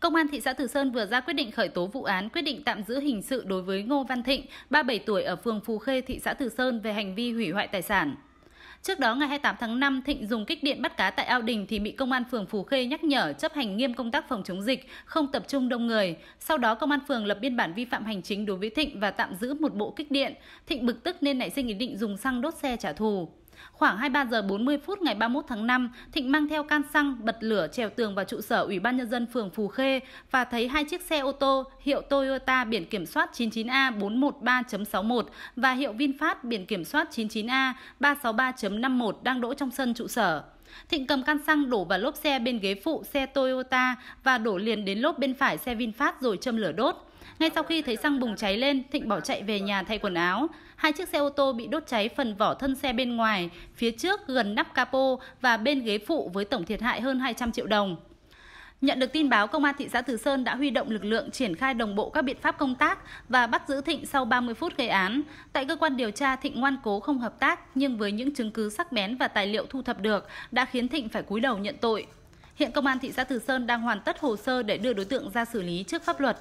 Công an thị xã Từ Sơn vừa ra quyết định khởi tố vụ án, quyết định tạm giữ hình sự đối với Ngô Văn Thịnh, 37 tuổi ở phường Phú Khê, thị xã Từ Sơn về hành vi hủy hoại tài sản. Trước đó ngày 28 tháng 5, Thịnh dùng kích điện bắt cá tại Ao Đình thì bị công an phường Phú Khê nhắc nhở chấp hành nghiêm công tác phòng chống dịch, không tập trung đông người. Sau đó công an phường lập biên bản vi phạm hành chính đối với Thịnh và tạm giữ một bộ kích điện. Thịnh bực tức nên nảy sinh ý định dùng xăng đốt xe trả thù. Khoảng 23 giờ 40 phút ngày 31 tháng 5, Thịnh mang theo can xăng bật lửa trèo tường vào trụ sở Ủy ban nhân dân phường Phù Khê và thấy hai chiếc xe ô tô hiệu Toyota biển kiểm soát 99A413.61 và hiệu VinFast biển kiểm soát 99A363.51 đang đỗ trong sân trụ sở. Thịnh cầm can xăng đổ vào lốp xe bên ghế phụ xe Toyota và đổ liền đến lốp bên phải xe VinFast rồi châm lửa đốt. Ngay sau khi thấy xăng bùng cháy lên, Thịnh bỏ chạy về nhà thay quần áo. Hai chiếc xe ô tô bị đốt cháy phần vỏ thân xe bên ngoài, phía trước gần nắp capo và bên ghế phụ với tổng thiệt hại hơn 200 triệu đồng. Nhận được tin báo, Công an thị xã Từ Sơn đã huy động lực lượng triển khai đồng bộ các biện pháp công tác và bắt giữ Thịnh sau 30 phút gây án. Tại cơ quan điều tra, Thịnh ngoan cố không hợp tác nhưng với những chứng cứ sắc bén và tài liệu thu thập được đã khiến Thịnh phải cúi đầu nhận tội. Hiện Công an thị xã Từ Sơn đang hoàn tất hồ sơ để đưa đối tượng ra xử lý trước pháp luật.